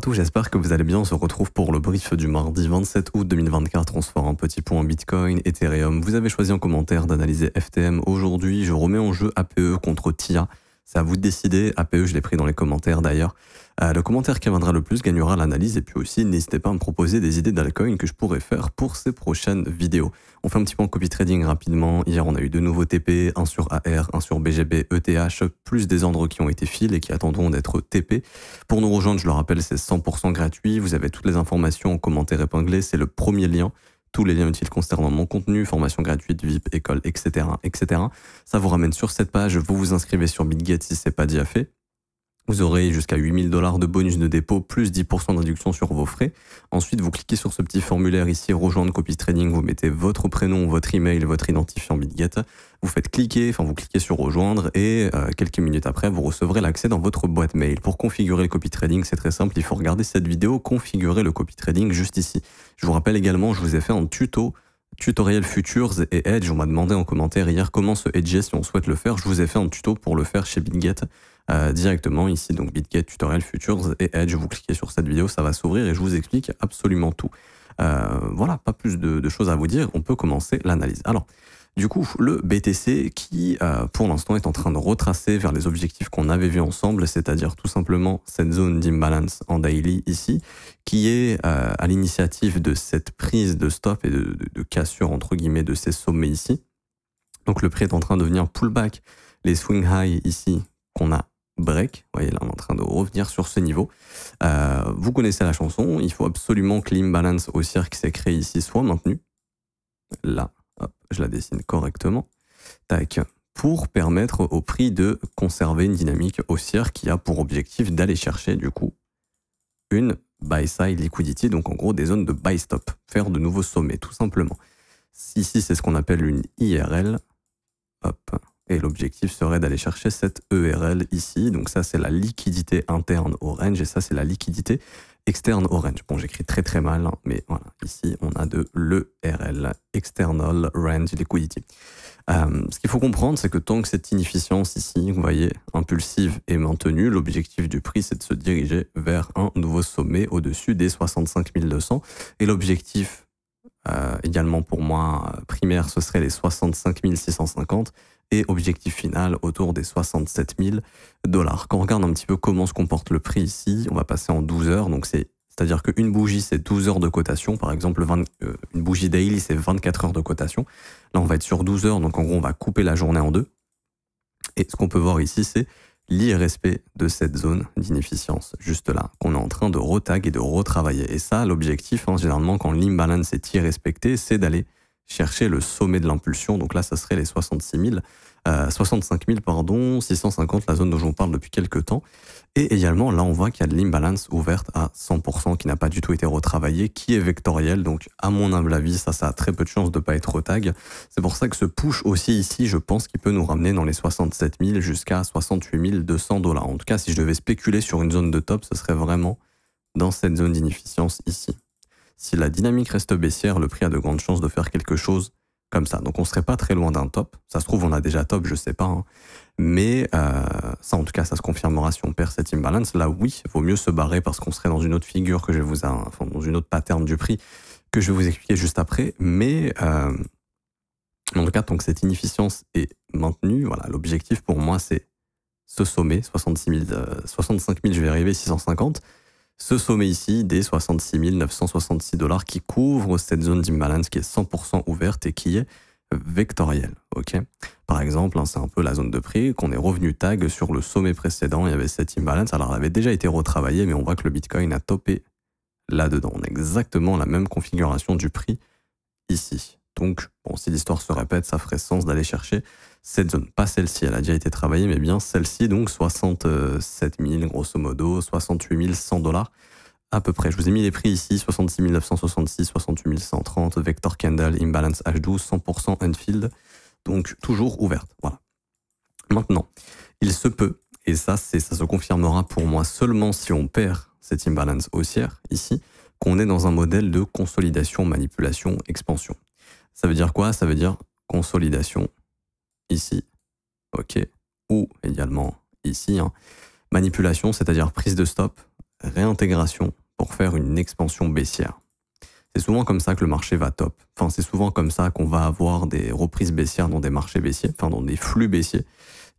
tout, j'espère que vous allez bien. On se retrouve pour le brief du mardi 27 août 2024. On un petit point en Bitcoin, Ethereum. Vous avez choisi en commentaire d'analyser FTM aujourd'hui. Je remets en jeu APE contre TIA. C'est à vous de décider. APE, je l'ai pris dans les commentaires d'ailleurs. Euh, le commentaire qui viendra le plus gagnera l'analyse. Et puis aussi, n'hésitez pas à me proposer des idées d'alcool que je pourrais faire pour ces prochaines vidéos. On fait un petit peu en copy trading rapidement. Hier, on a eu deux nouveaux TP, un sur AR, un sur BGB, ETH, plus des ordres qui ont été files et qui attendront d'être TP. Pour nous rejoindre, je le rappelle, c'est 100% gratuit. Vous avez toutes les informations en commentaire épinglé. C'est le premier lien tous les liens utiles concernant mon contenu, formation gratuite, VIP, école, etc., etc. Ça vous ramène sur cette page, vous vous inscrivez sur BitGet si c'est pas déjà fait. Vous aurez jusqu'à 8000 dollars de bonus de dépôt plus 10% de réduction sur vos frais. Ensuite, vous cliquez sur ce petit formulaire ici, rejoindre copy trading, vous mettez votre prénom, votre email, votre identifiant Bitget. Vous faites cliquer, enfin vous cliquez sur rejoindre et euh, quelques minutes après, vous recevrez l'accès dans votre boîte mail. Pour configurer le copy trading, c'est très simple, il faut regarder cette vidéo configurer le copy trading juste ici. Je vous rappelle également, je vous ai fait un tuto tutoriel futures et edge. On m'a demandé en commentaire hier comment se hedger si on souhaite le faire. Je vous ai fait un tuto pour le faire chez BitGet. Euh, directement ici. Donc BitGet, Tutoriel, Futures et Edge, eh, vous cliquez sur cette vidéo, ça va s'ouvrir et je vous explique absolument tout. Euh, voilà, pas plus de, choses à vous dire, on peut commencer l'analyse. Alors, du coup, le BTC qui, euh, pour l'instant, est en train de retracer vers les objectifs qu'on avait vus ensemble, c'est-à-dire tout simplement cette zone d'imbalance en daily ici, qui est à l'initiative de cette prise de stop et de, de, cassure, entre guillemets, de ces sommets ici. Donc le prix est en train de venir pullback les swing high ici qu'on a break. Vous voyez là, on est en train de revenir sur ce niveau. Euh, vous connaissez la chanson. Il faut absolument que l'imbalance au qui s'est créé ici soit maintenue, Là, je la dessine correctement. Tac. Pour permettre au prix de conserver une dynamique haussière qui a pour objectif d'aller chercher, du coup, une buy side liquidity, donc en gros des zones de buy stop, faire de nouveaux sommets, tout simplement. Ici, c'est ce qu'on appelle une IRL. Hop, et l'objectif serait d'aller chercher cette ERL ici. Donc ça, c'est la liquidité interne au range et ça, c'est la liquidité externe au range. Bon, j'écris très très mal, hein, mais voilà. Ici, on a de l'ERL, External Range Liquidity. Euh, ce qu'il faut comprendre, c'est que tant que cette inefficience ici, vous voyez, impulsive est maintenue, l'objectif du prix, c'est de se diriger vers un nouveau sommet au-dessus des 65 200. Et l'objectif euh, également pour moi euh, primaire, ce serait les 65 650 et objectif final autour des 67 000 dollars. Quand on regarde un petit peu comment se comporte le prix ici, on va passer en 12 heures, donc c'est c'est-à-dire qu'une bougie, c'est 12 heures de cotation. Par exemple, euh, une bougie daily, c'est 24 heures de cotation. Là, on va être sur 12 heures, donc en gros, on va couper la journée en deux. Et ce qu'on peut voir ici, c'est l'irrespect de cette zone d'inefficience, juste là, qu'on est en train de retag et de retravailler. Et ça, l'objectif, hein, généralement, quand l'imbalance est irrespecté, c'est d'aller chercher le sommet de l'impulsion. Donc là, ça serait les 66 000. 65 000, pardon, 650, la zone dont j'en parle depuis quelques temps. Et également, là, on voit qu'il y a de l'imbalance ouverte à 100%, qui n'a pas du tout été retravaillée, qui est vectorielle. Donc, à mon humble avis, ça, ça a très peu de chances de ne pas être tag. C'est pour ça que ce push aussi ici, je pense qu'il peut nous ramener dans les 67 000 jusqu'à 68 200 dollars. En tout cas, si je devais spéculer sur une zone de top, ce serait vraiment dans cette zone d'inefficience ici. Si la dynamique reste baissière, le prix a de grandes chances de faire quelque chose comme ça. Donc on serait pas très loin d'un top. Ça se trouve, on a déjà top, je sais pas. Hein. Mais euh, ça, en tout cas, ça se confirmera si on perd cette imbalance. Là, oui, vaut mieux se barrer parce qu'on serait dans une autre figure que je vous, dans une autre pattern du prix que je vais vous expliquer juste après. Mais en euh, tout cas, tant que cette inefficience est maintenue, voilà, l'objectif pour moi, c'est ce sommet, 66 65 000, je vais arriver 650. Ce sommet ici des 66 966 dollars qui couvre cette zone d'imbalance qui est 100% ouverte et qui est vectorielle. ok Par exemple, hein, c'est un peu la zone de prix qu'on est revenu tag sur le sommet précédent. Il y avait cette imbalance. Alors, elle avait déjà été retravaillée, mais on voit que le Bitcoin a topé là-dedans. On a exactement la même configuration du prix ici. Donc, bon, si l'histoire se répète, ça ferait sens d'aller chercher cette zone, pas celle-ci, elle a déjà été travaillée, mais bien celle-ci, donc 67 000, grosso modo, 68 100 dollars à peu près. Je vous ai mis les prix ici, 66 966, 68 130, Vector Candle, Imbalance H12, 100% Enfield, donc toujours ouverte, voilà. Maintenant, il se peut, et ça, ça se confirmera pour moi seulement si on perd cette imbalance haussière ici, qu'on est dans un modèle de consolidation, manipulation, expansion. Ça veut dire quoi Ça veut dire consolidation, ici. OK. Ou également ici. Hein. Manipulation, c'est-à-dire prise de stop, réintégration pour faire une expansion baissière. C'est souvent comme ça que le marché va top. Enfin, c'est souvent comme ça qu'on va avoir des reprises baissières dans des marchés baissiers, enfin dans des flux baissiers.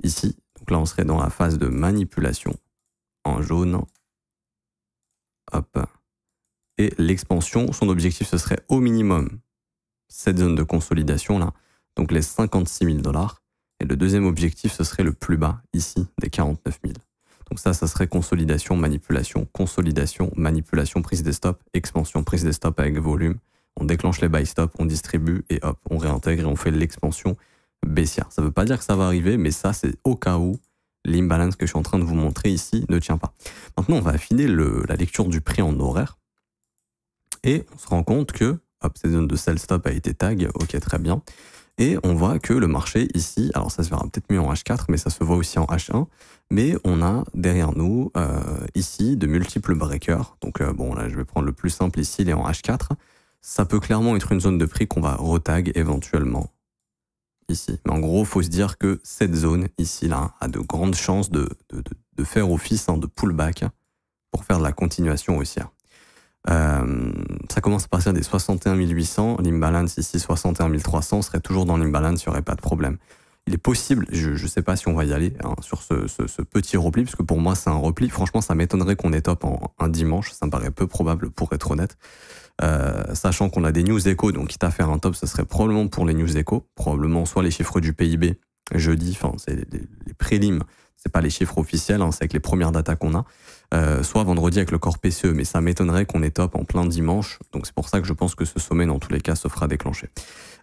Ici, donc là, on serait dans la phase de manipulation en jaune. Hop. Et l'expansion, son objectif, ce serait au minimum cette zone de consolidation là, donc les 56 000 dollars. Et le deuxième objectif, ce serait le plus bas, ici, des 49 000. Donc ça, ça serait consolidation, manipulation, consolidation, manipulation, prise des stops, expansion, prise des stops avec volume. On déclenche les buy stops, on distribue et hop, on réintègre et on fait l'expansion baissière. Ça ne veut pas dire que ça va arriver, mais ça, c'est au cas où l'imbalance que je suis en train de vous montrer ici ne tient pas. Maintenant, on va affiner la lecture du prix en horaire. Et on se rend compte que, hop, cette zone de sell stop a été tag, ok, très bien. Et on voit que le marché ici, alors ça se verra peut-être mieux en H4, mais ça se voit aussi en H1, mais on a derrière nous euh, ici de multiples breakers. Donc euh, bon là je vais prendre le plus simple ici, il est en H4. Ça peut clairement être une zone de prix qu'on va retag éventuellement ici. Mais en gros, faut se dire que cette zone ici là a de grandes chances de, faire office hein, de pullback pour faire de la continuation aussi. Euh, ça commence à partir des 61 800. L'imbalance ici, 61 300, serait toujours dans l'imbalance, il n'y aurait pas de problème. Il est possible, je ne sais pas si on va y aller hein, sur ce, petit repli, parce que pour moi c'est un repli. Franchement, ça m'étonnerait qu'on ait top en un dimanche, ça me paraît peu probable pour être honnête. Euh, sachant qu'on a des news échos, donc quitte à faire un top, ce serait probablement pour les news échos, probablement soit les chiffres du PIB, jeudi, enfin, c'est les, prélims, c'est pas les chiffres officiels, hein, c'est avec les premières datas qu'on a, euh, soit vendredi avec le corps PCE, mais ça m'étonnerait qu'on est top en plein dimanche, donc c'est pour ça que je pense que ce sommet, dans tous les cas, se fera déclencher.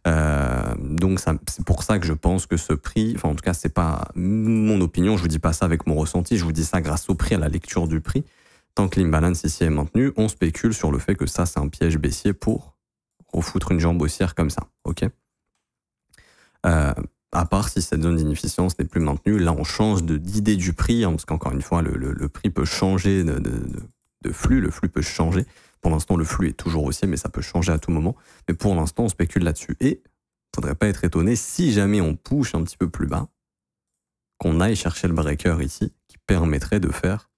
Euh, donc c'est pour ça que je pense que ce prix, enfin en tout cas c'est pas mon opinion, je vous dis pas ça avec mon ressenti, je vous dis ça grâce au prix, à la lecture du prix. Tant que l'imbalance ici est maintenue, on spécule sur le fait que ça c'est un piège baissier pour refoutre une jambe haussière comme ça, ok euh, à part si cette zone d'inefficience n'est plus maintenue, là on change d'idée du prix, hein, parce qu'encore une fois, le, prix peut changer de, flux, le flux peut changer. Pour l'instant, le flux est toujours haussier, mais ça peut changer à tout moment. Mais pour l'instant, on spécule là-dessus. Et il ne faudrait pas être étonné si jamais on push un petit peu plus bas, qu'on aille chercher le breaker ici, qui permettrait de faire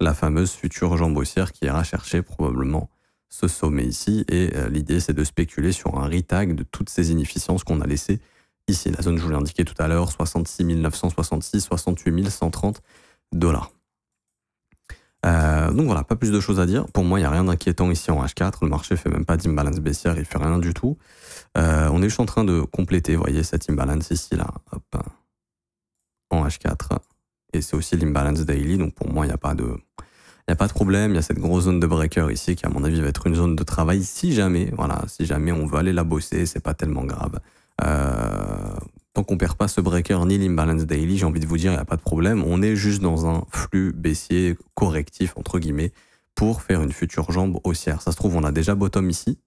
la fameuse future jambe haussière qui ira chercher probablement ce sommet ici. Et euh, l'idée, c'est de spéculer sur un retag de toutes ces inefficiences qu'on a laissées Ici, la zone, je vous l'ai indiquée tout à l'heure, 66 966, 68 130 dollars. Euh, donc voilà, pas plus de choses à dire. Pour moi, il n'y a rien d'inquiétant ici en H4. Le marché fait même pas d'imbalance baissière, il fait rien du tout. Euh, on est juste en train de compléter, vous voyez, cette imbalance ici, là, en H4. Et c'est aussi l'imbalance daily, donc pour moi, il n'y a pas de... Il a pas de problème, il y a cette grosse zone de breaker ici qui, à mon avis, va être une zone de travail si jamais, voilà, si jamais on veut aller la bosser, c'est pas tellement grave. Euh, tant qu'on perd pas ce breaker ni l'imbalance daily, j'ai envie de vous dire, il n'y a pas de problème. On est juste dans un flux baissier correctif, entre guillemets, pour faire une future jambe haussière. Ça se trouve, on a déjà bottom ici.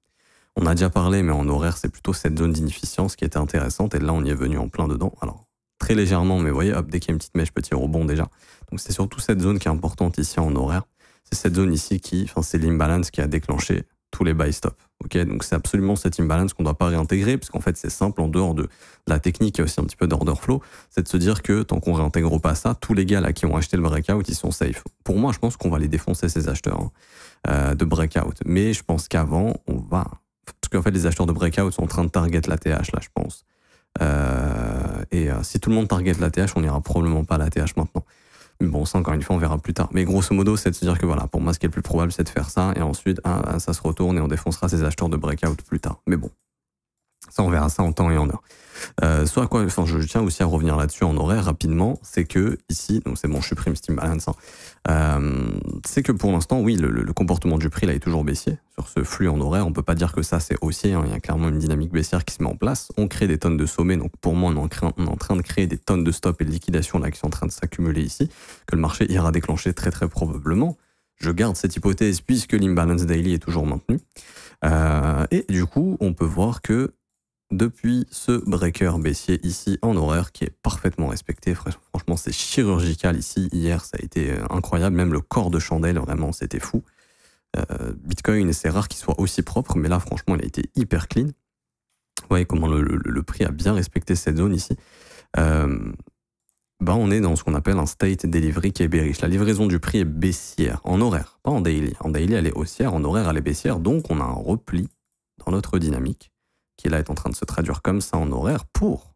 On a déjà parlé, mais en horaire, c'est plutôt cette zone d'inefficience qui était intéressante. Et là, on y est venu en plein dedans. Alors, très légèrement, mais vous voyez, hop, dès qu'il y a une petite mèche, petit rebond déjà. Donc, c'est surtout cette zone qui est importante ici en horaire. C'est cette zone ici qui, enfin, c'est l'imbalance qui a déclenché tous les buy stop. donc c'est absolument cette imbalance qu'on ne doit pas réintégrer, puisqu'en fait c'est simple en dehors de la technique, il y a aussi un petit peu d'order flow, c'est de se dire que tant qu'on réintègre pas ça, tous les gars là qui ont acheté le breakout, ils sont safe. Pour moi, je pense qu'on va les défoncer ces acheteurs hein, euh, de breakout. Mais je pense qu'avant, on va... Parce qu'en fait les acheteurs de breakout sont en train de target la TH là, je pense. Euh, et euh, si tout le monde target la TH, on n'ira probablement pas à la TH maintenant. Bon, ça, encore une fois, on verra plus tard. Mais grosso modo, c'est de se dire que voilà, pour moi, ce qui est le plus probable, c'est de faire ça, et ensuite, ah, ah, ça se retourne et on défoncera ces acheteurs de breakout plus tard. Mais bon, ça, on verra ça en temps et en heure. soit euh, quoi, enfin, je tiens aussi à revenir là-dessus en horaire rapidement, c'est que ici, donc c'est bon, je supprime Steam Balance, hein, euh, c'est que pour l'instant, oui, le, comportement du prix là est toujours baissier. Sur ce flux en horaire, on peut pas dire que ça c'est haussier, hein. il y a clairement une dynamique baissière qui se met en place. On crée des tonnes de sommets, donc pour moi, on est en, train, de créer des tonnes de stops et de liquidations là qui sont en train de s'accumuler ici, que le marché ira déclencher très très probablement. Je garde cette hypothèse puisque l'imbalance daily est toujours maintenu. Euh, et du coup, on peut voir que depuis ce breaker baissier ici en horaire qui est parfaitement respecté. Franchement, c'est chirurgical ici. Hier, ça a été euh, incroyable. Même le corps de chandelle, vraiment, c'était fou. Euh, Bitcoin, c'est rare qu'il soit aussi propre, mais là, franchement, il a été hyper clean. Vous voyez comment le, prix a bien respecté cette zone ici. Euh, bah on est dans ce qu'on appelle un state delivery qui est bearish. La livraison du prix est baissière en horaire, pas en daily. En daily, elle est haussière, en horaire, elle est baissière. Donc, on a un repli dans notre dynamique qui là est en train de se traduire comme ça en horaire pour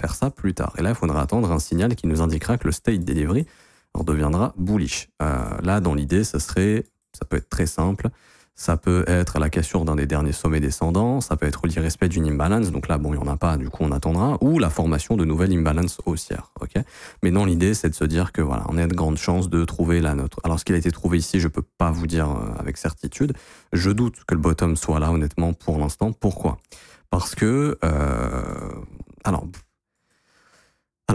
faire ça plus tard. Et là, il faudra attendre un signal qui nous indiquera que le state delivery redeviendra bullish. Euh, là, dans l'idée, ça serait, ça peut être très simple. Ça peut être la cassure d'un des derniers sommets descendants, ça peut être l'irrespect d'une imbalance, donc là, bon, il n'y en a pas, du coup, on attendra, ou la formation de nouvelles imbalances haussières, ok Mais non, l'idée, c'est de se dire que, voilà, on a de grandes chances de trouver la nôtre. Alors, ce qui a été trouvé ici, je ne peux pas vous dire euh, avec certitude. Je doute que le bottom soit là, honnêtement, pour l'instant. Pourquoi Parce que, euh, alors,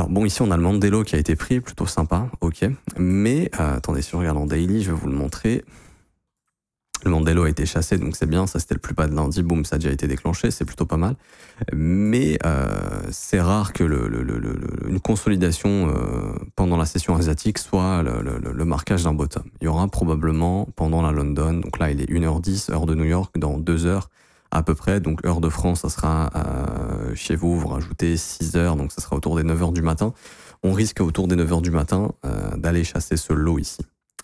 bon, ici on a le Mandelo qui a été pris, plutôt sympa, ok. Mais euh, attendez, si je regarde en daily, je vais vous le montrer. Le Mandelo a été chassé, donc c'est bien, ça c'était le plus bas de lundi, boum, ça a déjà été déclenché, c'est plutôt pas mal. Mais euh, c'est rare que le, consolidation euh, pendant la session asiatique soit le, marquage d'un bottom. Il y aura probablement pendant la London, donc là il est 1h10, heure de New York, dans 2 heures à peu près, donc heure de France, ça sera euh, chez vous, vous rajoutez 6 heures, donc ça sera autour des 9 h du matin. On risque autour des 9 heures du matin d'aller chasser ce lot ici.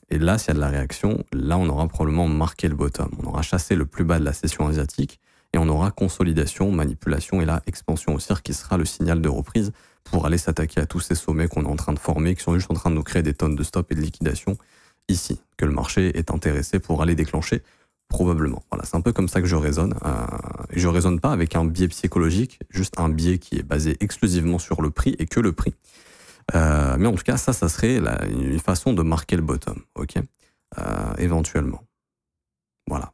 Et là, s'il y a de la réaction, là, on aura probablement marqué le bottom. On aura chassé le plus bas de la session asiatique et on aura consolidation, manipulation et là, expansion au cirque qui sera le signal de reprise pour aller s'attaquer à tous ces sommets qu'on est en train de former, qui sont juste en train de nous créer des tonnes de stops et de liquidations ici, que le marché est intéressé pour aller déclencher probablement. Voilà, c'est un peu comme ça que je raisonne. Euh, je ne raisonne pas avec un biais psychologique, juste un biais qui est basé exclusivement sur le prix et que le prix. Euh, mais en tout cas, ça, ça serait une façon de marquer le bottom, ok euh, Éventuellement. Voilà.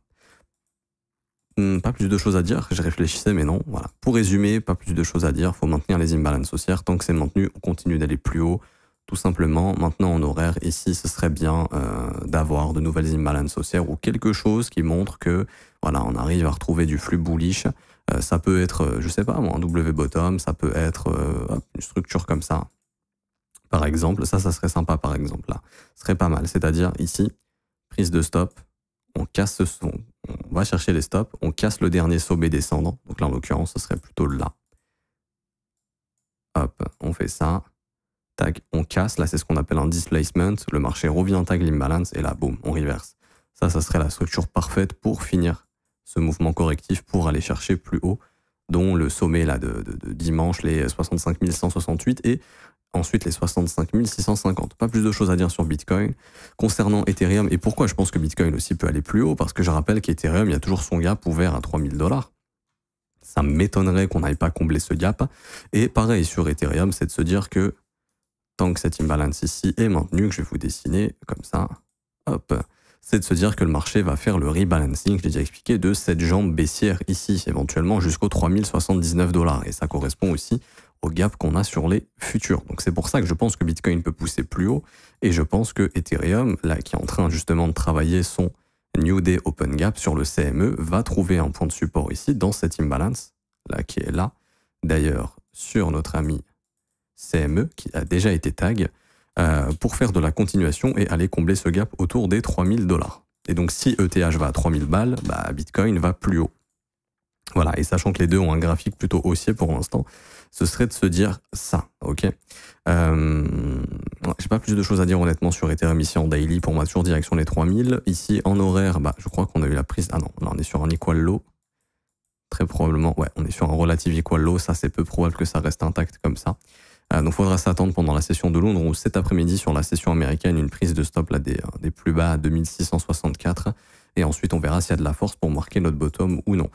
Hmm, pas plus de choses à dire, je réfléchissais, mais non, voilà. Pour résumer, pas plus de choses à dire, faut maintenir les imbalances haussières. Tant que c'est maintenu, on continue d'aller plus haut, tout simplement. Maintenant, en horaire, ici, ce serait bien euh, d'avoir de nouvelles imbalances haussières ou quelque chose qui montre que, voilà, on arrive à retrouver du flux bullish ça peut être, je sais pas, un W bottom, ça peut être une structure comme ça par exemple. Ça, ça serait sympa, par exemple, là. Ce serait pas mal. C'est-à-dire, ici, prise de stop, on casse ce son. On va chercher les stops, on casse le dernier sommet descendant. Donc là, en l'occurrence, ce serait plutôt là. Hop, on fait ça. Tac, on casse. Là, c'est ce qu'on appelle un displacement. Le marché revient en tag l'imbalance et là, boum, on reverse. Ça, ça serait la structure parfaite pour finir ce mouvement correctif pour aller chercher plus haut, dont le sommet là de, de dimanche, les 65 168. Et Ensuite, les 65 650. Pas plus de choses à dire sur Bitcoin. Concernant Ethereum, et pourquoi je pense que Bitcoin aussi peut aller plus haut, parce que je rappelle qu'Ethereum, il y a toujours son gap ouvert à 3000 dollars. Ça m'étonnerait qu'on n'aille pas combler ce gap. Et pareil sur Ethereum, c'est de se dire que tant que cette imbalance ici est maintenue, que je vais vous dessiner comme ça, hop, c'est de se dire que le marché va faire le rebalancing, je l'ai déjà expliqué, de cette jambe baissière ici, éventuellement jusqu'aux 3079 dollars. Et ça correspond aussi au gap qu'on a sur les futurs. Donc c'est pour ça que je pense que Bitcoin peut pousser plus haut et je pense que Ethereum, là, qui est en train justement de travailler son New Day Open Gap sur le CME, va trouver un point de support ici dans cette imbalance, là, qui est là, d'ailleurs, sur notre ami CME, qui a déjà été tag, euh, pour faire de la continuation et aller combler ce gap autour des 3000 dollars. Et donc si ETH va à 3000 balles, bah, Bitcoin va plus haut. Voilà, et sachant que les deux ont un graphique plutôt haussier pour l'instant, ce serait de se dire ça, ok euh, J'ai pas plus de choses à dire honnêtement sur Ethereum ici en daily, pour moi toujours direction les 3000. Ici en horaire, bah, je crois qu'on a eu la prise, ah non, là on est sur un equal low, très probablement, ouais, on est sur un relative equal low, ça c'est peu probable que ça reste intact comme ça. Euh, donc faudra s'attendre pendant la session de Londres ou cet après-midi sur la session américaine, une prise de stop là des, euh, des plus bas à 2664 et ensuite on verra s'il y a de la force pour marquer notre bottom ou non.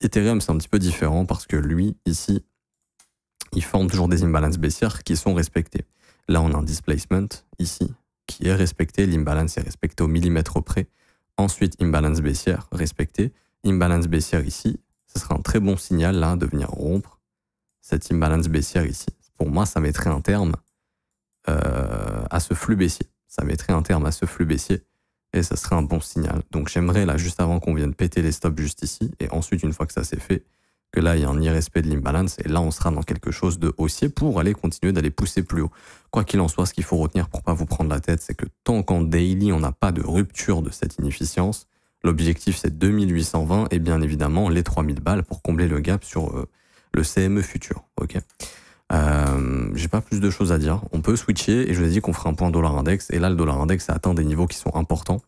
Ethereum, c'est un petit peu différent parce que lui, ici, il forme toujours des imbalances baissières qui sont respectées. Là, on a un displacement ici qui est respecté, l'imbalance est respectée au millimètre près. Ensuite, imbalance baissière respectée, imbalance baissière ici. Ce sera un très bon signal là de venir rompre cette imbalance baissière ici. Pour moi, ça mettrait un terme euh, à ce flux baissier. Ça mettrait un terme à ce flux baissier et ça serait un bon signal. Donc j'aimerais là, juste avant qu'on vienne péter les stops juste ici, et ensuite une fois que ça c'est fait, que là il y a un irrespect de l'imbalance, et là on sera dans quelque chose de haussier pour aller continuer d'aller pousser plus haut. Quoi qu'il en soit, ce qu'il faut retenir pour pas vous prendre la tête, c'est que tant qu'en daily on n'a pas de rupture de cette inefficience, l'objectif c'est 2820 et bien évidemment les 3000 balles pour combler le gap sur euh, le CME futur. ok euh, j'ai pas plus de choses à dire. On peut switcher et je vous ai dit qu'on ferait un point dollar index. Et là, le dollar index a atteint des niveaux qui sont importants.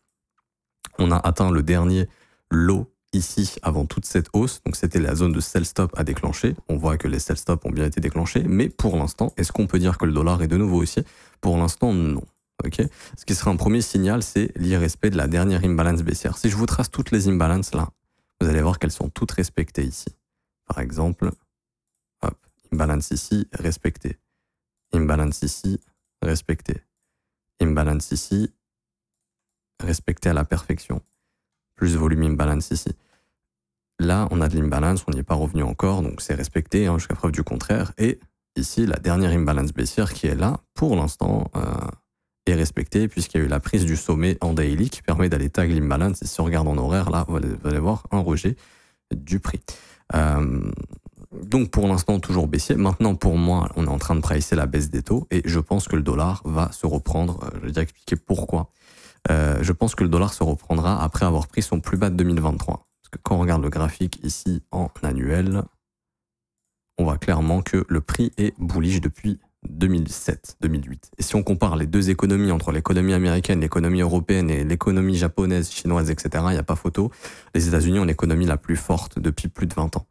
On a atteint le dernier lot ici avant toute cette hausse. Donc c'était la zone de sell stop à déclencher. On voit que les sell stop ont bien été déclenchés. Mais pour l'instant, est-ce qu'on peut dire que le dollar est de nouveau haussier Pour l'instant, non. Ok. Ce qui serait un premier signal, c'est l'irrespect de la dernière imbalance baissière. Si je vous trace toutes les imbalances là, vous allez voir qu'elles sont toutes respectées ici. Par exemple, Imbalance ici, respecté Imbalance ici, respecté Imbalance ici, respecté à la perfection. Plus volume imbalance ici. Là, on a de l'imbalance, on n'y est pas revenu encore, donc c'est respecté hein, jusqu'à preuve du contraire. Et ici, la dernière imbalance baissière qui est là, pour l'instant, euh, est respectée, puisqu'il y a eu la prise du sommet en daily qui permet d'aller tag l'imbalance. Et si on regarde en horaire, là, vous allez, voir un rejet du prix. Euh, donc pour l'instant toujours baissier. Maintenant pour moi, on est en train de pricer la baisse des taux et je pense que le dollar va se reprendre. Euh, je vais déjà expliquer pourquoi. Euh, je pense que le dollar se reprendra après avoir pris son plus bas de 2023. Parce que quand on regarde le graphique ici en annuel, on voit clairement que le prix est bullish depuis 2007-2008. Et si on compare les deux économies entre l'économie américaine, l'économie européenne et l'économie japonaise, chinoise, etc., il n'y a pas photo, les États-Unis ont l'économie la plus forte depuis plus de 20 ans.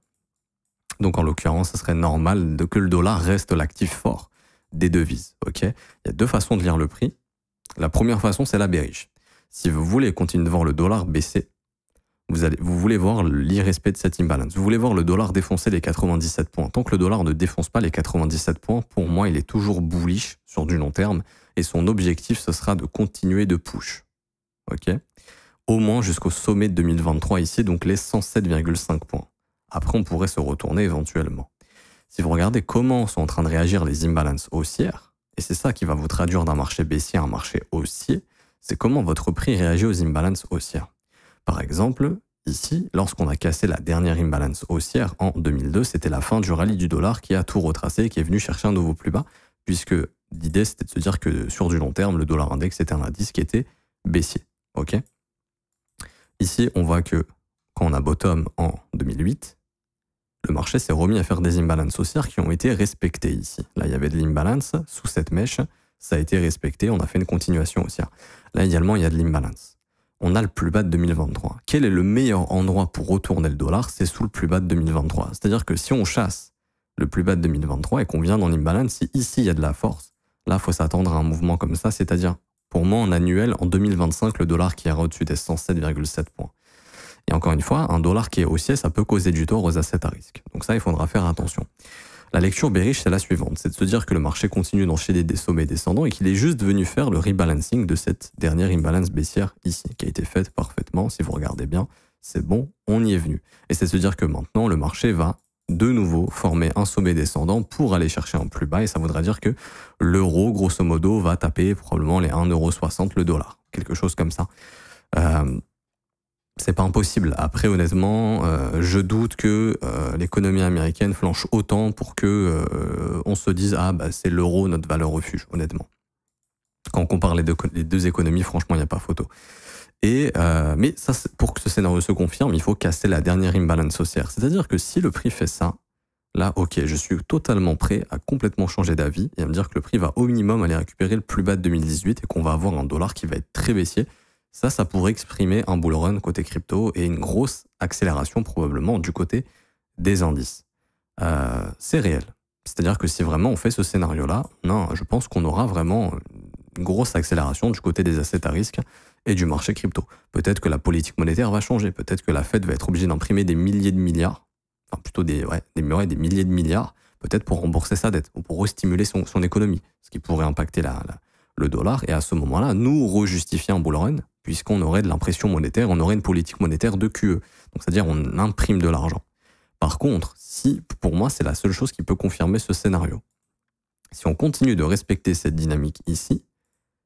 Donc en l'occurrence, ce serait normal que le dollar reste l'actif fort des devises. Ok Il y a deux façons de lire le prix. La première façon, c'est la bearish. Si vous voulez continuer de voir le dollar baisser, vous, allez, vous voulez voir l'irrespect de cette imbalance. Vous voulez voir le dollar défoncer les 97 points. Tant que le dollar ne défonce pas les 97 points, pour moi, il est toujours bullish sur du long terme et son objectif, ce sera de continuer de push. Ok Au moins jusqu'au sommet de 2023 ici, donc les 107,5 points. Après, on pourrait se retourner éventuellement. Si vous regardez comment sont en train de réagir les imbalances haussières, et c'est ça qui va vous traduire d'un marché baissier à un marché haussier, c'est comment votre prix réagit aux imbalances haussières. Par exemple, ici, lorsqu'on a cassé la dernière imbalance haussière en 2002, c'était la fin du rallye du dollar qui a tout retracé qui est venu chercher un nouveau plus bas, puisque l'idée c'était de se dire que sur du long terme, le dollar index était un indice qui était baissier. Ok Ici, on voit que quand on a bottom en 2008, le marché s'est remis à faire des imbalances haussières qui ont été respectées ici. Là, il y avait de l'imbalance sous cette mèche, ça a été respecté, on a fait une continuation haussière. Là également, il y a de l'imbalance. On a le plus bas de 2023. Quel est le meilleur endroit pour retourner le dollar C'est sous le plus bas de 2023. C'est-à-dire que si on chasse le plus bas de 2023 et qu'on vient dans l'imbalance, si ici il y a de la force, là, il faut s'attendre à un mouvement comme ça, c'est-à-dire pour moi en annuel, en 2025, le dollar qui est au-dessus des 107,7 points. Et encore une fois, un dollar qui est haussier, ça peut causer du tort aux assets à risque. Donc ça, il faudra faire attention. La lecture bearish, c'est la suivante, c'est de se dire que le marché continue d'enchaîner des sommets descendants et qu'il est juste venu faire le rebalancing de cette dernière imbalance baissière ici, qui a été faite parfaitement, si vous regardez bien, c'est bon, on y est venu. Et c'est de se dire que maintenant, le marché va de nouveau former un sommet descendant pour aller chercher un plus bas et ça voudra dire que l'euro, grosso modo, va taper probablement les 1,60€ le dollar, quelque chose comme ça. Euh, c'est pas impossible. Après, honnêtement, euh, je doute que euh, l'économie américaine flanche autant pour que euh, on se dise ah bah c'est l'euro notre valeur refuge. Honnêtement, quand on compare les deux, économies, franchement, il n'y a pas photo. Et mais ça, pour que ce scénario se confirme, il faut casser la dernière imbalance haussière. C'est-à-dire que si le prix fait ça, là, ok, je suis totalement prêt à complètement changer d'avis et à me dire que le prix va au minimum aller récupérer le plus bas de 2018 et qu'on va avoir un dollar qui va être très baissier ça, ça pourrait exprimer un bull run côté crypto et une grosse accélération probablement du côté des indices. Euh, c'est réel. C'est-à-dire que si vraiment on fait ce scénario-là, non, je pense qu'on aura vraiment une grosse accélération du côté des assets à risque et du marché crypto. Peut-être que la politique monétaire va changer, peut-être que la Fed va être obligée d'imprimer des milliers de milliards, enfin plutôt des, milliers de milliards, peut-être pour rembourser sa dette ou pour restimuler son, économie, ce qui pourrait impacter le dollar et à ce moment-là, nous rejustifier un bull run puisqu'on aurait de l'impression monétaire, on aurait une politique monétaire de QE. Donc c'est-à-dire on imprime de l'argent. Par contre, si, pour moi, c'est la seule chose qui peut confirmer ce scénario. Si on continue de respecter cette dynamique ici,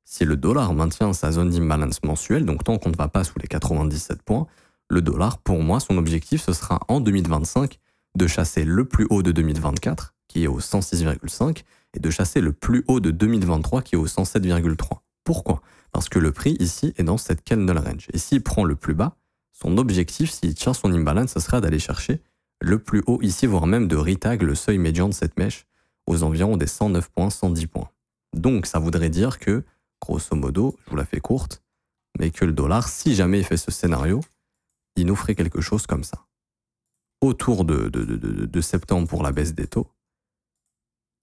si le dollar maintient sa zone d'imbalance mensuelle, donc tant qu'on ne va pas sous les 97 points, le dollar, pour moi, son objectif, ce sera en 2025 de chasser le plus haut de 2024, qui est au 106,5, et de chasser le plus haut de 2023, qui est au 107,3. Pourquoi parce que le prix ici est dans cette candle range. Et s'il prend le plus bas, son objectif, s'il tient son imbalance, ce serait d'aller chercher le plus haut ici, voire même de retag le seuil médian de cette mèche aux environs des 109 points, 110 points. Donc ça voudrait dire que, grosso modo, je vous la fais courte, mais que le dollar, si jamais il fait ce scénario, il nous ferait quelque chose comme ça. Autour de septembre pour la baisse des taux,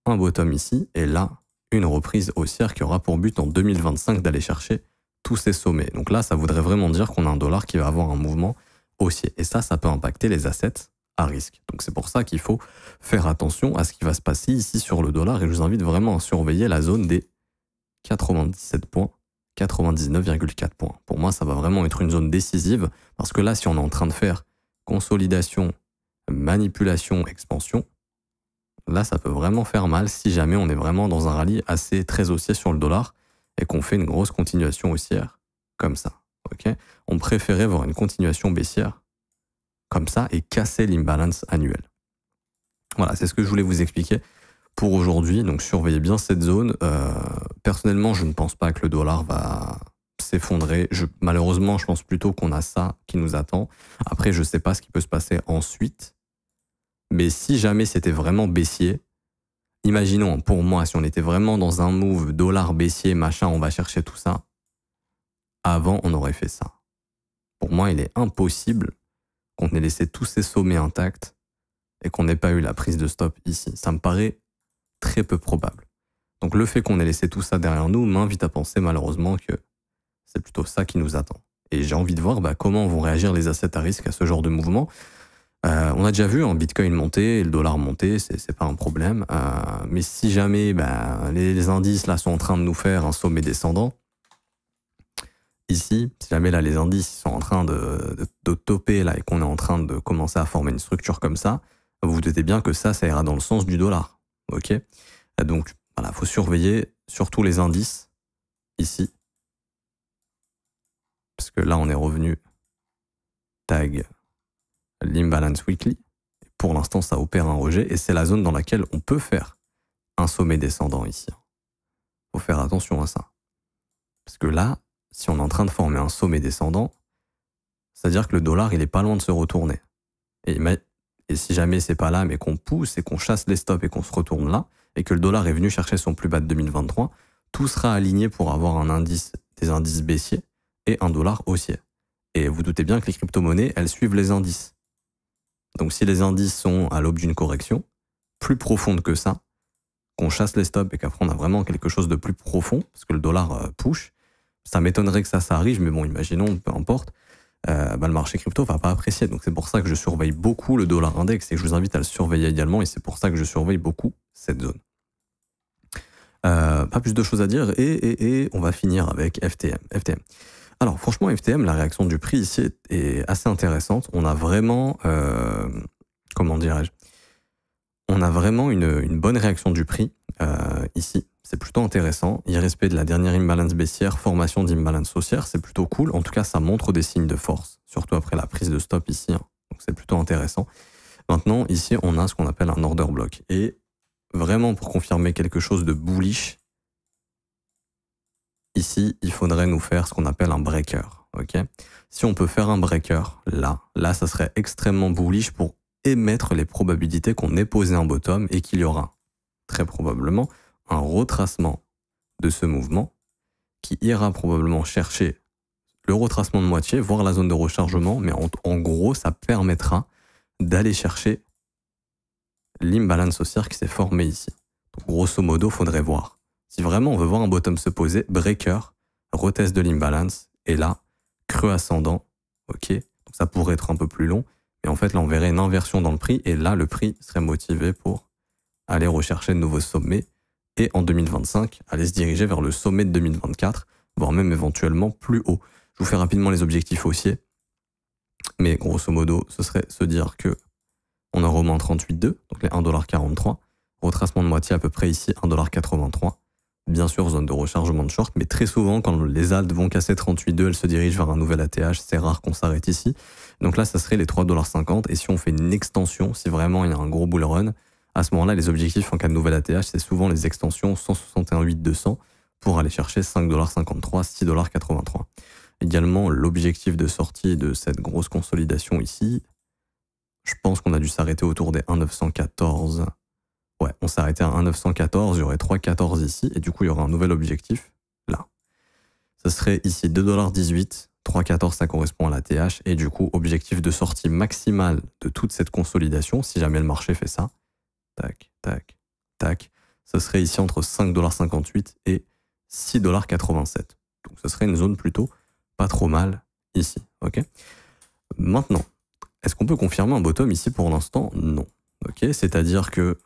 un bottom ici, et là, une reprise haussière qui aura pour but en 2025 d'aller chercher tous ces sommets. Donc là, ça voudrait vraiment dire qu'on a un dollar qui va avoir un mouvement haussier. Et ça, ça peut impacter les assets à risque. Donc c'est pour ça qu'il faut faire attention à ce qui va se passer ici sur le dollar. Et je vous invite vraiment à surveiller la zone des 97 points, 99,4 points. Pour moi, ça va vraiment être une zone décisive parce que là, si on est en train de faire consolidation, manipulation, expansion, Là, ça peut vraiment faire mal si jamais on est vraiment dans un rallye assez très haussier sur le dollar et qu'on fait une grosse continuation haussière. Comme ça. ok on préférait voir une continuation baissière. Comme ça et casser l'imbalance annuelle. Voilà, c'est ce que je voulais vous expliquer pour aujourd'hui. Donc surveillez bien cette zone. Euh, personnellement, je ne pense pas que le dollar va s'effondrer. malheureusement, je pense plutôt qu'on a ça qui nous attend. Après, je ne sais pas ce qui peut se passer ensuite. Mais si jamais c'était vraiment baissier, imaginons pour moi, si on était vraiment dans un move dollar baissier, machin, on va chercher tout ça, avant on aurait fait ça. Pour moi, il est impossible qu'on ait laissé tous ces sommets intacts et qu'on n'ait pas eu la prise de stop ici. Ça me paraît très peu probable. Donc le fait qu'on ait laissé tout ça derrière nous m'invite à penser malheureusement que c'est plutôt ça qui nous attend. Et j'ai envie de voir bah, comment vont réagir les assets à risque à ce genre de mouvement. Euh, on a déjà vu en Bitcoin monter, le dollar monter, c'est pas un problème. Euh, mais si jamais bah, les, indices là sont en train de nous faire un sommet descendant, ici, si jamais là les indices sont en train de, de, toper là et qu'on est en train de commencer à former une structure comme ça, vous vous doutez bien que ça, ça ira dans le sens du dollar. Ok euh, Donc voilà, faut surveiller surtout les indices ici, parce que là on est revenu tag l'imbalance weekly. Pour l'instant, ça opère un rejet et c'est la zone dans laquelle on peut faire un sommet descendant ici. Faut faire attention à ça. Parce que là, si on est en train de former un sommet descendant, c'est-à-dire que le dollar, il est pas loin de se retourner. Et, et si jamais c'est pas là, mais qu'on pousse et qu'on chasse les stops et qu'on se retourne là, et que le dollar est venu chercher son plus bas de 2023, tout sera aligné pour avoir un indice, des indices baissiers et un dollar haussier. Et vous doutez bien que les crypto-monnaies, elles suivent les indices. Donc si les indices sont à l'aube d'une correction, plus profonde que ça, qu'on chasse les stops et qu'après on a vraiment quelque chose de plus profond, parce que le dollar euh, push, ça m'étonnerait que ça, s'arrive, arrive, mais bon, imaginons, peu importe, euh, bah, le marché crypto va pas apprécier. Donc c'est pour ça que je surveille beaucoup le dollar index et que je vous invite à le surveiller également, et c'est pour ça que je surveille beaucoup cette zone. Euh, pas plus de choses à dire, et, et on va finir avec FTM. Alors franchement, FTM, la réaction du prix ici est assez intéressante. On a vraiment, euh, comment dirais-je, on a vraiment une, bonne réaction du prix euh, ici. C'est plutôt intéressant. Irrespect de la dernière imbalance baissière, formation d'imbalance haussière, c'est plutôt cool. En tout cas, ça montre des signes de force, surtout après la prise de stop ici. Hein. Donc c'est plutôt intéressant. Maintenant, ici, on a ce qu'on appelle un order block. Et vraiment, pour confirmer quelque chose de bullish, Ici, il faudrait nous faire ce qu'on appelle un breaker. ok si on peut faire un breaker là, là, ça serait extrêmement bullish pour émettre les probabilités qu'on ait posé un bottom et qu'il y aura très probablement un retracement de ce mouvement qui ira probablement chercher le retracement de moitié, voire la zone de rechargement, mais en, gros, ça permettra d'aller chercher l'imbalance haussière qui s'est formée ici. Donc, grosso modo, il faudrait voir si vraiment on veut voir un bottom se poser, breaker, retest de l'imbalance, et là, creux ascendant, ok, donc ça pourrait être un peu plus long, et en fait là on verrait une inversion dans le prix, et là le prix serait motivé pour aller rechercher de nouveaux sommets, et en 2025, aller se diriger vers le sommet de 2024, voire même éventuellement plus haut. Je vous fais rapidement les objectifs haussiers, mais grosso modo, ce serait se dire que on a moins 38,2, donc les 1,43$, retracement de moitié à peu près ici, 1,83$, bien sûr zone de rechargement de short, mais très souvent quand les altes vont casser 38.2, elles se dirigent vers un nouvel ATH, c'est rare qu'on s'arrête ici. Donc là, ça serait les 3,50$, et si on fait une extension, si vraiment il y a un gros bull run, à ce moment-là, les objectifs en cas de nouvel ATH, c'est souvent les extensions 161.8-200 pour aller chercher 5,53$, 6,83$. Également, l'objectif de sortie de cette grosse consolidation ici, je pense qu'on a dû s'arrêter autour des 1,914$ on arrêté à 1,914, il y aurait 3,14 ici, et du coup, il y aura un nouvel objectif là. Ce serait ici 2,18$, 3,14 ça correspond à la TH, et du coup, objectif de sortie maximale de toute cette consolidation, si jamais le marché fait ça, tac, tac, tac, ce serait ici entre 5,58$ et 6,87$. Donc ce serait une zone plutôt pas trop mal ici, ok Maintenant, est-ce qu'on peut confirmer un bottom ici pour l'instant Non. Ok, c'est-à-dire que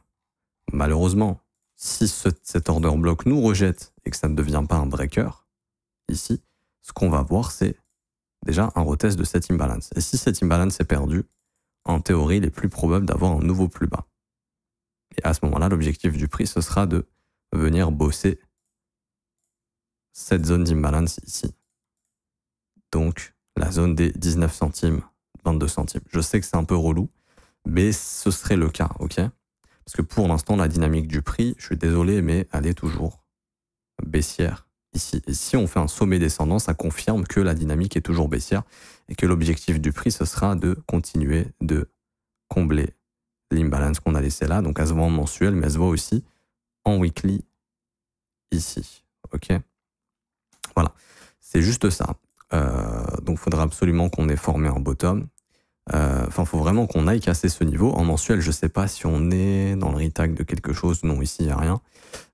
malheureusement, si cet cet order block nous rejette et que ça ne devient pas un breaker, ici, ce qu'on va voir, c'est déjà un retest de cette imbalance. Et si cette imbalance est perdue, en théorie, il est plus probable d'avoir un nouveau plus bas. Et à ce moment-là, l'objectif du prix, ce sera de venir bosser cette zone d'imbalance ici. Donc, la zone des 19 centimes, 22 centimes. Je sais que c'est un peu relou, mais ce serait le cas, ok parce que pour l'instant, la dynamique du prix, je suis désolé, mais elle est toujours baissière. Ici, et si on fait un sommet descendant, ça confirme que la dynamique est toujours baissière et que l'objectif du prix, ce sera de continuer de combler l'imbalance qu'on a laissé là. Donc, elle se voit en mensuel, mais elle se voit aussi en weekly ici. OK Voilà. C'est juste ça. Euh, donc, il faudra absolument qu'on ait formé un bottom. Euh, enfin, faut vraiment qu'on aille casser ce niveau. En mensuel, je sais pas si on est dans le retag de quelque chose. Non, ici, il n'y a rien.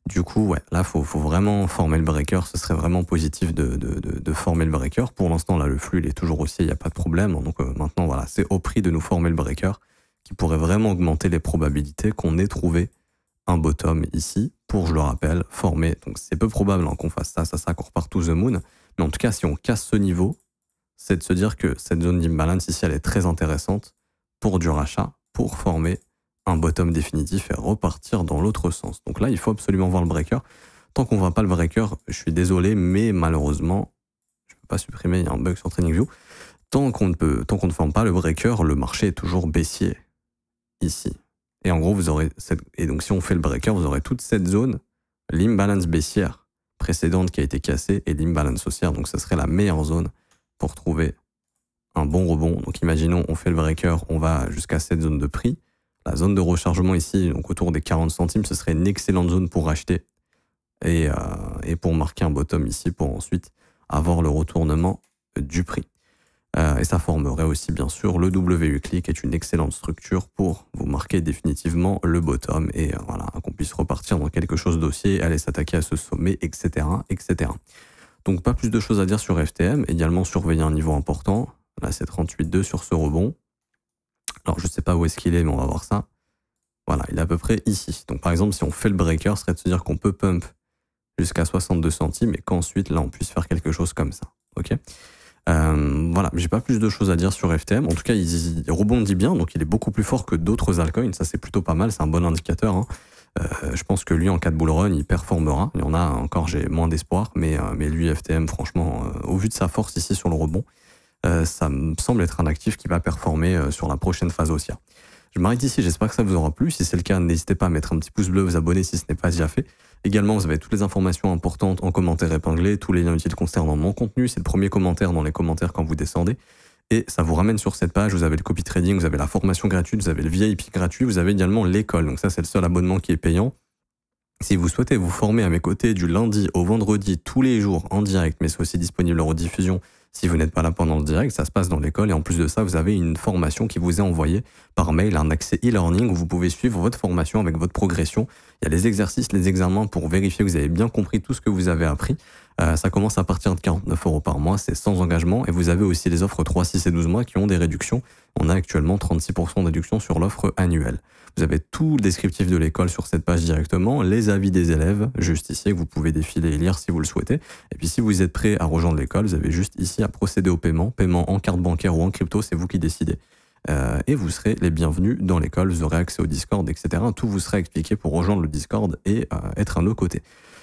Du coup, ouais, là, faut, faut vraiment former le breaker. Ce serait vraiment positif de, de, de, former le breaker. Pour l'instant, là, le flux, il est toujours haussier, il n'y a pas de problème. Donc euh, maintenant, voilà, c'est au prix de nous former le breaker qui pourrait vraiment augmenter les probabilités qu'on ait trouvé un bottom ici pour, je le rappelle, former. Donc c'est peu probable hein, qu'on fasse ça, ça, ça, qu'on repart the moon. Mais en tout cas, si on casse ce niveau, c'est de se dire que cette zone d'imbalance ici, elle est très intéressante pour du rachat, pour former un bottom définitif et repartir dans l'autre sens. Donc là, il faut absolument voir le breaker. Tant qu'on ne voit pas le breaker, je suis désolé, mais malheureusement, je ne peux pas supprimer, il y a un bug sur TradingView. Tant qu'on ne, peut, tant qu'on ne forme pas le breaker, le marché est toujours baissier ici. Et en gros, vous aurez cette, et donc si on fait le breaker, vous aurez toute cette zone, l'imbalance baissière précédente qui a été cassée et l'imbalance haussière. Donc ça serait la meilleure zone pour trouver un bon rebond. Donc imaginons, on fait le breaker, on va jusqu'à cette zone de prix. La zone de rechargement ici, donc autour des 40 centimes, ce serait une excellente zone pour acheter euh, et, pour marquer un bottom ici pour ensuite avoir le retournement du prix. Euh, et ça formerait aussi bien sûr le WU click est une excellente structure pour vous marquer définitivement le bottom et euh, voilà qu'on puisse repartir dans quelque chose dossier aller s'attaquer à ce sommet, etc., etc. Donc pas plus de choses à dire sur FTM, également surveiller un niveau important. Là c'est 38,2 sur ce rebond. Alors je ne sais pas où est-ce qu'il est, mais on va voir ça. Voilà, il est à peu près ici. Donc par exemple si on fait le breaker, ce serait de se dire qu'on peut pump jusqu'à 62 centimes et qu'ensuite là on puisse faire quelque chose comme ça. Ok euh, voilà, j'ai pas plus de choses à dire sur FTM. En tout cas, il, rebondit bien, donc il est beaucoup plus fort que d'autres altcoins. Ça, c'est plutôt pas mal, c'est un bon indicateur. Hein. Euh, je pense que lui, en cas de bull run, il performera. Il y en a encore, j'ai moins d'espoir, mais, euh, mais lui, FTM, franchement, euh, au vu de sa force ici sur le rebond, ça me semble être un actif qui va performer sur la prochaine phase haussière. Je m'arrête ici, j'espère que ça vous aura plu. Si c'est le cas, n'hésitez pas à mettre un petit pouce bleu, vous abonner si ce n'est pas déjà fait. Également, vous avez toutes les informations importantes en commentaire épinglé, tous les liens utiles concernant mon contenu, c'est le premier commentaire dans les commentaires quand vous descendez. Et ça vous ramène sur cette page, vous avez le copy trading, vous avez la formation gratuite, vous avez le VIP gratuit, vous avez également l'école. Donc ça, c'est le seul abonnement qui est payant. Si vous souhaitez vous former à mes côtés du lundi au vendredi tous les jours en direct, mais c'est aussi disponible en rediffusion si vous n'êtes pas là pendant le direct, ça se passe dans l'école et en plus de ça, vous avez une formation qui vous est envoyée par mail, un accès e-learning où vous pouvez suivre votre formation avec votre progression. Il y a les exercices, les examens pour vérifier que vous avez bien compris tout ce que vous avez appris. Euh, ça commence à partir de 49 euros par mois, c'est sans engagement et vous avez aussi les offres 3, 6 et 12 mois qui ont des réductions. On a actuellement 36% de réduction sur l'offre annuelle. Vous avez tout le descriptif de l'école sur cette page directement, les avis des élèves, juste ici, que vous pouvez défiler et lire si vous le souhaitez. Et puis si vous êtes prêt à rejoindre l'école, vous avez juste ici à procéder au paiement, paiement en carte bancaire ou en crypto, c'est vous qui décidez. Euh, et vous serez les bienvenus dans l'école, vous aurez accès au Discord, etc. Tout vous sera expliqué pour rejoindre le Discord et euh, être à nos côtés.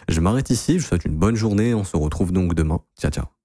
Je m'arrête ici, je vous souhaite une bonne journée, on se retrouve donc demain. Ciao ciao